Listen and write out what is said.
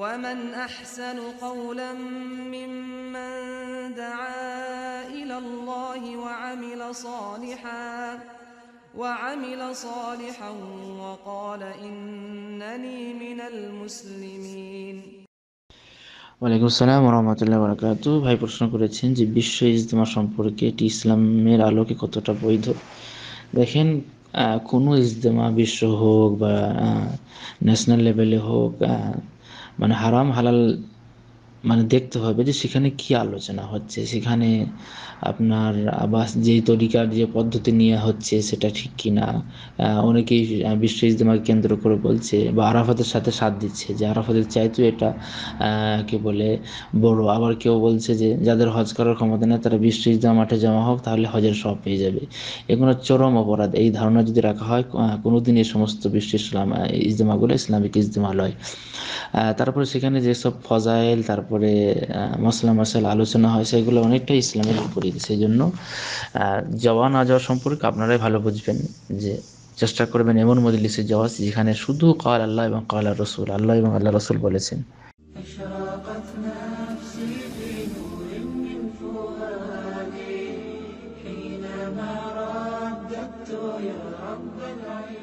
ومن احسن قولا ممن دعا الى الله وعمل صالحا وعمل صالحا وقال انني من المسلمين ওয়ালাইকুম আসসালাম রহমতুল্লাহ বরকাত ভাই প্রশ্ন করেছেন যে বিশ্ব ইজতেমা সম্পর্কে এটি ইসলামের আলোকে কতটা বৈধ দেখেন কোনো ইজতেমা বিশ্ব হোক বা ন্যাশনাল লেভেলে হোক ما حرام على মানে দেখতে হবে যে সেখানে কি আলোচনা হচ্ছে সেখানে আপনার আবাস যেই তরিকার যে পদ্ধতি নিয়ে হচ্ছে সেটা ঠিক কি না অনেকেই বিশ্ব ইজতেমাকে কেন্দ্র করে বলছে বা আরাফাতের সাথে সাথ দিচ্ছে যে আরাফাতের চাইতো এটা কি বলে বড় আবার কেউ বলছে যে যাদের হজ করার ক্ষমতা নেই তারা বিশ্ব ইজতেমা মাঠে জমা হোক তাহলে হজের সব পেয়ে যাবে এগুলো চরম অপরাধ এই ধারণা যদি রাখা হয় কোনোদিন এই সমস্ত বিশ্ব ইসলাম ইজতেমাগুলো ইসলামিক ইজতেমা লয় তারপরে সেখানে যেসব ফজাইল তারপর তারপরে মশলা মশলা আলোচনা হয় সেগুলো অনেকটাই ইসলামের বিপরীত সেই জন্য যাওয়া না যাওয়া সম্পর্কে আপনারাই ভালো বুঝবেন যে চেষ্টা করবেন এমন মজলিসে যাওয়া যেখানে শুধু কাল আল্লাহ এবং কাল রসুল আল্লাহ এবং আল্লাহ রসুল বলেছেন يا رب العالمين